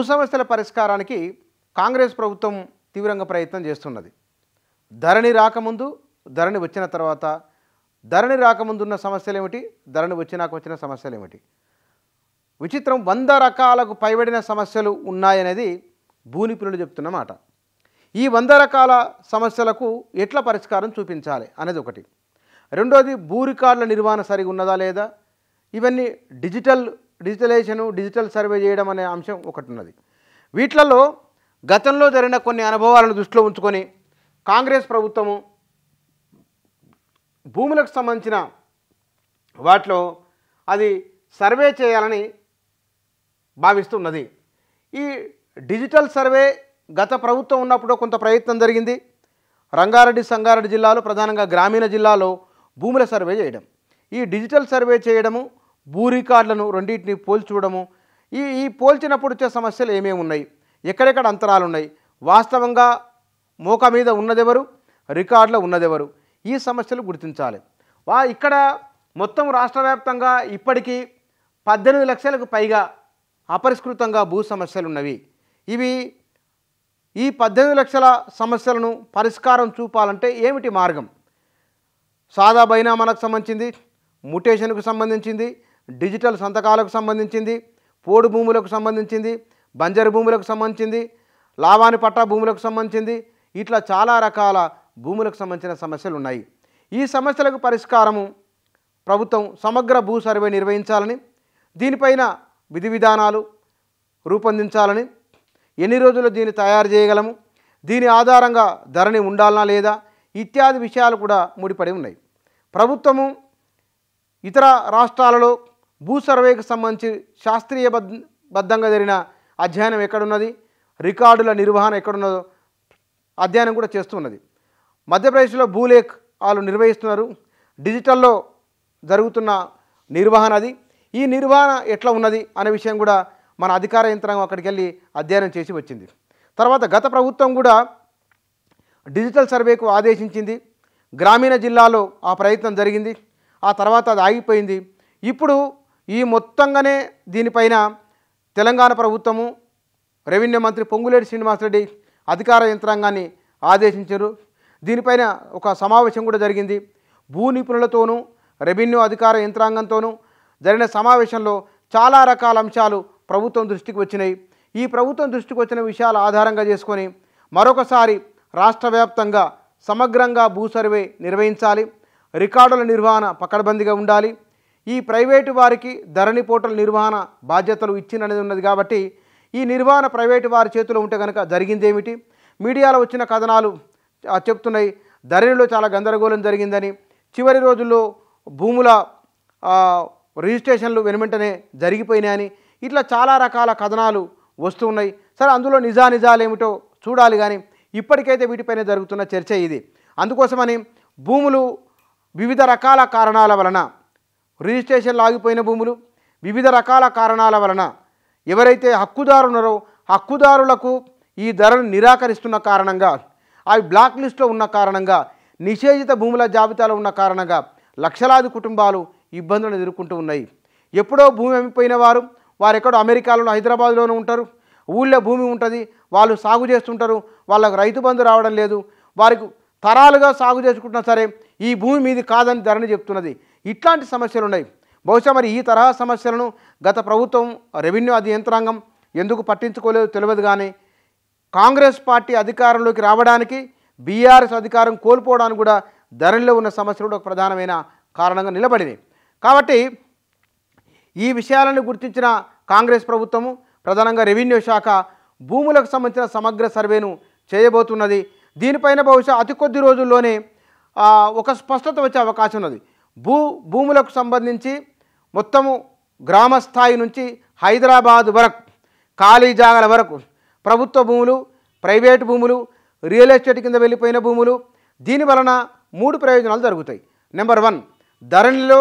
భూ సమస్యల పరిష్కారానికి కాంగ్రెస్ ప్రభుత్వం తీవ్రంగా ప్రయత్నం చేస్తున్నది ధరణి రాకముందు ధరణి వచ్చిన తర్వాత ధరణి రాకముందు ఉన్న సమస్యలు ఏమిటి ధరణి వచ్చినాక వచ్చిన సమస్యలు ఏమిటి విచిత్రం వంద రకాలకు పైబడిన సమస్యలు ఉన్నాయనేది భూని పిల్లలు చెప్తున్నమాట ఈ వంద రకాల సమస్యలకు ఎట్లా పరిష్కారం చూపించాలి అనేది ఒకటి రెండోది భూ రికార్డుల నిర్వహణ సరిగా ఉన్నదా లేదా ఇవన్నీ డిజిటల్ డిజిటలైజేషను డిజిటల్ సర్వే చేయడం అనే అంశం ఒకటి ఉన్నది వీటిలలో గతంలో జరిగిన కొన్ని అనుభవాలను దృష్టిలో ఉంచుకొని కాంగ్రెస్ ప్రభుత్వము భూములకు సంబంధించిన వాటిలో అది సర్వే చేయాలని భావిస్తున్నది ఈ డిజిటల్ సర్వే గత ప్రభుత్వం ఉన్నప్పుడు కొంత ప్రయత్నం జరిగింది రంగారెడ్డి సంగారెడ్డి జిల్లాలో ప్రధానంగా గ్రామీణ జిల్లాలో భూముల సర్వే చేయడం ఈ డిజిటల్ సర్వే చేయడము భూ రికార్డులను రెండింటిని పోల్చూడము ఈ ఈ పోల్చినప్పుడు వచ్చే సమస్యలు ఏమేమి ఉన్నాయి ఎక్కడెక్కడ అంతరాలు ఉన్నాయి వాస్తవంగా మోక మీద ఉన్నదెవరు రికార్డులో ఉన్నదెవరు ఈ సమస్యలు గుర్తించాలి వా ఇక్కడ మొత్తం రాష్ట్ర వ్యాప్తంగా ఇప్పటికీ పద్దెనిమిది లక్షలకు పైగా అపరిష్కృతంగా భూ సమస్యలు ఉన్నవి ఇవి ఈ పద్దెనిమిది లక్షల సమస్యలను పరిష్కారం చూపాలంటే ఏమిటి మార్గం సాదా బైనామాలకు సంబంధించింది ముటేషన్కు సంబంధించింది డిజిటల్ సంతకాలకు సంబంధించింది పోడు భూములకు సంబంధించింది బంజరు భూములకు సంబంధించింది లావాని పట్టా భూములకు సంబంధించింది ఇట్లా చాలా రకాల భూములకు సంబంధించిన సమస్యలు ఉన్నాయి ఈ సమస్యలకు పరిష్కారము ప్రభుత్వం సమగ్ర భూ సర్వే నిర్వహించాలని దీనిపైన విధి విధానాలు రూపొందించాలని ఎన్ని రోజులు దీన్ని తయారు చేయగలము దీని ఆధారంగా ధరణి ఉండాలనా లేదా ఇత్యాది విషయాలు కూడా ముడిపడి ఉన్నాయి ప్రభుత్వము ఇతర రాష్ట్రాలలో భూ సర్వేకి సంబంధించి శాస్త్రీయ బద్ధంగా జరిగిన అధ్యయనం ఎక్కడున్నది రికార్డుల నిర్వహణ ఎక్కడున్నదో అధ్యయనం కూడా చేస్తున్నది మధ్యప్రదేశ్లో భూలేఖ్ వాళ్ళు నిర్వహిస్తున్నారు డిజిటల్లో జరుగుతున్న నిర్వహణ అది ఈ నిర్వహణ ఎట్లా ఉన్నది అనే విషయం కూడా మన అధికార యంత్రాంగం అక్కడికి వెళ్ళి అధ్యయనం చేసి వచ్చింది తర్వాత గత ప్రభుత్వం కూడా డిజిటల్ సర్వేకు ఆదేశించింది గ్రామీణ జిల్లాలో ఆ ప్రయత్నం జరిగింది ఆ తర్వాత అది ఆగిపోయింది ఇప్పుడు ఈ మొత్తంగానే దీనిపైన తెలంగాణ ప్రభుత్వము రెవెన్యూ మంత్రి పొంగులేటి శ్రీనివాసరెడ్డి అధికార యంత్రాంగాన్ని ఆదేశించారు దీనిపైన ఒక సమావేశం కూడా జరిగింది భూ నిపుణులతోనూ రెవెన్యూ అధికార యంత్రాంగంతోనూ జరిగిన సమావేశంలో చాలా రకాల అంశాలు ప్రభుత్వం దృష్టికి వచ్చినాయి ఈ ప్రభుత్వం దృష్టికి వచ్చిన విషయాలు ఆధారంగా చేసుకొని మరొకసారి రాష్ట్ర వ్యాప్తంగా సమగ్రంగా భూ సర్వే నిర్వహించాలి రికార్డుల నిర్వహణ పకడ్బందీగా ఉండాలి ఈ ప్రైవేటు వారికి ధరణి పోర్టల్ నిర్వహణ బాధ్యతలు ఇచ్చినది ఉన్నది కాబట్టి ఈ నిర్వహణ ప్రైవేటు వారి చేతిలో ఉంటే కనుక జరిగిందేమిటి మీడియాలో వచ్చిన కథనాలు చెప్తున్నాయి ధరణిలో చాలా గందరగోళం జరిగిందని చివరి రోజుల్లో భూముల రిజిస్ట్రేషన్లు వెనువెంటనే జరిగిపోయినాయని ఇట్లా చాలా రకాల కథనాలు వస్తున్నాయి సరే అందులో నిజానిజాలు ఏమిటో చూడాలి కానీ ఇప్పటికైతే వీటిపైన జరుగుతున్న చర్చ ఇది అందుకోసమని భూములు వివిధ రకాల కారణాల వలన రిజిస్ట్రేషన్లు ఆగిపోయిన భూములు వివిధ రకాల కారణాల వలన ఎవరైతే హక్కుదారున్నారో హక్కుదారులకు ఈ ధరను నిరాకరిస్తున్న కారణంగా అవి బ్లాక్ లిస్ట్లో ఉన్న కారణంగా నిషేధిత భూముల జాబితాలో ఉన్న కారణంగా లక్షలాది కుటుంబాలు ఇబ్బందులను ఎదుర్కొంటూ ఉన్నాయి ఎప్పుడో భూమి అమ్మిపోయిన వారు వారెక్కడో అమెరికాలోనూ హైదరాబాద్లోనూ ఉంటారు ఊళ్ళో భూమి ఉంటుంది వాళ్ళు సాగు చేస్తుంటారు వాళ్ళకు రైతు బంధు రావడం లేదు వారికి తరాలుగా సాగు చేసుకుంటున్నా సరే ఈ భూమి మీది కాదని ధరని చెప్తున్నది ఇట్లాంటి సమస్యలు ఉన్నాయి బహుశా మరి ఈ తరహా సమస్యలను గత ప్రభుత్వం రెవెన్యూ అది యంత్రాంగం ఎందుకు పట్టించుకోలేదు తెలియదు కానీ కాంగ్రెస్ పార్టీ అధికారంలోకి రావడానికి బీఆర్ఎస్ అధికారం కోల్పోవడానికి కూడా ధరల్లో ఉన్న సమస్యలు కూడా ఒక ప్రధానమైన కారణంగా నిలబడింది కాబట్టి ఈ విషయాలను గుర్తించిన కాంగ్రెస్ ప్రభుత్వము ప్రధానంగా రెవెన్యూ శాఖ భూములకు సంబంధించిన సమగ్ర సర్వేను చేయబోతున్నది దీనిపైన బహుశా అతి కొద్ది రోజుల్లోనే ఒక స్పష్టత వచ్చే అవకాశం ఉన్నది భూ భూములకు సంబంధించి మొత్తము గ్రామ స్థాయి నుంచి హైదరాబాద్ వరకు ఖాళీ జాగల వరకు ప్రభుత్వ భూములు ప్రైవేటు భూములు రియల్ ఎస్టేట్ కింద వెళ్ళిపోయిన భూములు దీని వలన మూడు ప్రయోజనాలు జరుగుతాయి నెంబర్ వన్ ధరణిలో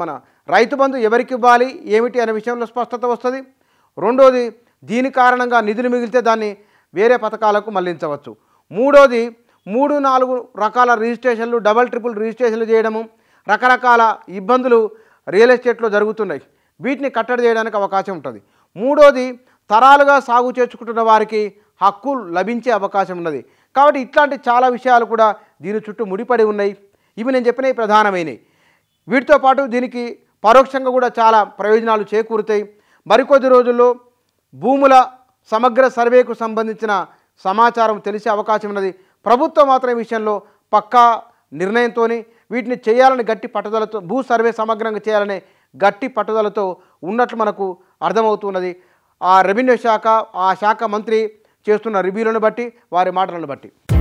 మన రైతు బంధు ఎవరికి ఇవ్వాలి ఏమిటి అనే విషయంలో స్పష్టత వస్తుంది రెండోది దీని కారణంగా నిధులు మిగిలితే దాన్ని వేరే పథకాలకు మళ్లించవచ్చు మూడోది మూడు నాలుగు రకాల రిజిస్ట్రేషన్లు డబల్ ట్రిపుల్ రిజిస్ట్రేషన్లు చేయడము రకరకాల ఇబ్బందులు రియల్ ఎస్టేట్లో జరుగుతున్నాయి వీటిని కట్టడి చేయడానికి అవకాశం ఉంటుంది మూడోది తరాలుగా సాగు చేసుకుంటున్న వారికి హక్కు లభించే అవకాశం ఉన్నది కాబట్టి ఇట్లాంటి చాలా విషయాలు కూడా దీని చుట్టూ ముడిపడి ఉన్నాయి ఇవి నేను చెప్పినవి ప్రధానమైనవి వీటితో పాటు దీనికి పరోక్షంగా కూడా చాలా ప్రయోజనాలు చేకూరుతాయి మరికొద్ది రోజుల్లో భూముల సమగ్ర సర్వేకు సంబంధించిన సమాచారం తెలిసే అవకాశం ఉన్నది ప్రభుత్వం మాత్రం విషయంలో పక్కా నిర్ణయంతోని వీటిని చేయాలని గట్టి పట్టుదలతో భూ సర్వే సమగ్రంగా చేయాలనే గట్టి పట్టుదలతో ఉన్నట్లు మనకు అర్థమవుతున్నది ఆ రెవెన్యూ శాఖ ఆ శాఖ మంత్రి చేస్తున్న రివ్యూలను బట్టి వారి మాటలను బట్టి